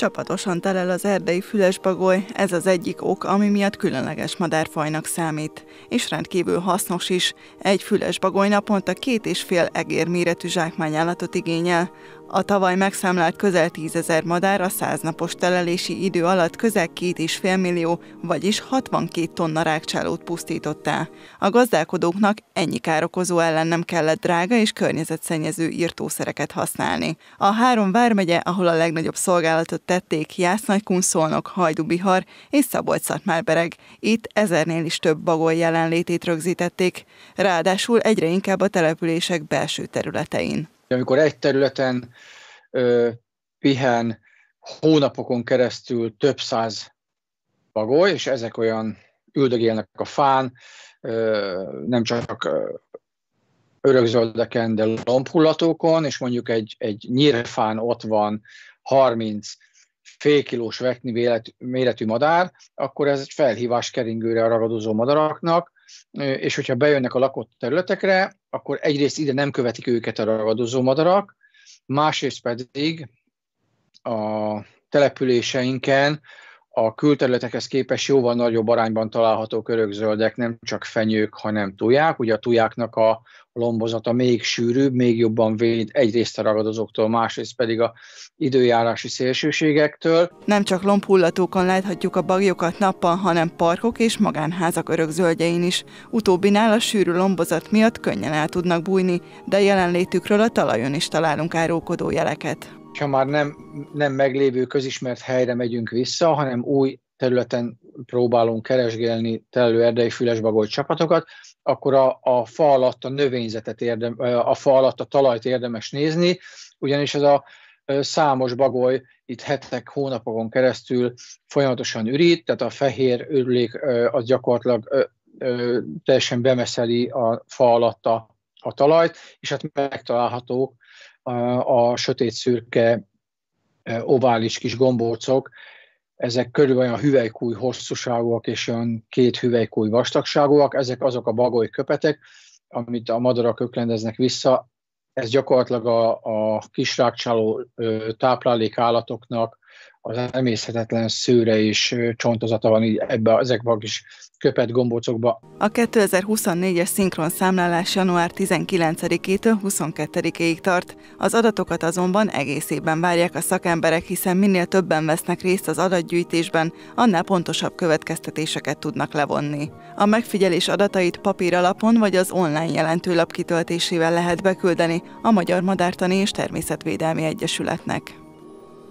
Csapatosan telel az erdei fülesbagoly, ez az egyik ok, ami miatt különleges madárfajnak számít, és rendkívül hasznos is. Egy fülesbagoly naponta két és fél egér méretű zsákmányállatot igényel. A tavaly megszámlált közel tízezer madár a száznapos telelési idő alatt közel két és fél millió, vagyis 62 tonna rákcsálót pusztított el. A gazdálkodóknak ennyi károkozó ellen nem kellett drága és környezetszennyező írtószereket használni. A három vármegye, ahol a legnagyobb szolgálatot tették Jásznajkun, Szolnok, Hajdubihar és szabolcs szatmárbereg Itt ezernél is több bagoly jelenlétét rögzítették, ráadásul egyre inkább a települések belső területein. Amikor egy területen ö, pihen hónapokon keresztül több száz bagoly, és ezek olyan üldögélnek a fán, nem csak örökzöldeken, de lombhullatókon, és mondjuk egy, egy nyírfán ott van 30 kilós vekni méretű madár, akkor ez egy felhívás keringőre a ragadozó madaraknak, és hogyha bejönnek a lakott területekre, akkor egyrészt ide nem követik őket a ragadozó madarak, másrészt pedig a településeinken a külterületekhez képest jóval nagyobb arányban található örökzöldek, nem csak fenyők, hanem tuják. Ugye a tujáknak a lombozata még sűrűbb, még jobban véd egyrészt a ragadozóktól, másrészt pedig a időjárási szélsőségektől. Nem csak lombhullatókon láthatjuk a bagyokat nappal, hanem parkok és magánházak örökzöldjein is. Utóbbinál a sűrű lombozat miatt könnyen el tudnak bújni, de jelenlétükről a talajon is találunk árókodó jeleket hogyha már nem, nem meglévő közismert helyre megyünk vissza, hanem új területen próbálunk keresgélni erdei fülesbagoly csapatokat, akkor a, a fa alatt a növényzetet érdem, a fa alatt a talajt érdemes nézni, ugyanis ez a számos bagoly itt hetek, hónapokon keresztül folyamatosan ürít, tehát a fehér ürülék az gyakorlatilag teljesen bemeszeli a fa alatt a, a talajt, és hát megtalálhatók a sötét szürke e, ovális kis gombócok, ezek körülbelül olyan hüvelykúj hosszúságúak és olyan két hüvelykúj vastagságúak, ezek azok a bagoly köpetek, amit a madarak öklendeznek vissza. Ez gyakorlatilag a, a kisrákcsáló táplálék állatoknak az emészhetetlen szőre és csontozata van így ebbe, ezekbe a kis köpet gombócokba. A 2024-es szinkron számlálás január 19-től 22-ig tart. Az adatokat azonban egész évben várják a szakemberek, hiszen minél többen vesznek részt az adatgyűjtésben, annál pontosabb következtetéseket tudnak levonni. A megfigyelés adatait papír alapon vagy az online jelentőlap kitöltésével lehet beküldeni a Magyar Madártani és Természetvédelmi Egyesületnek.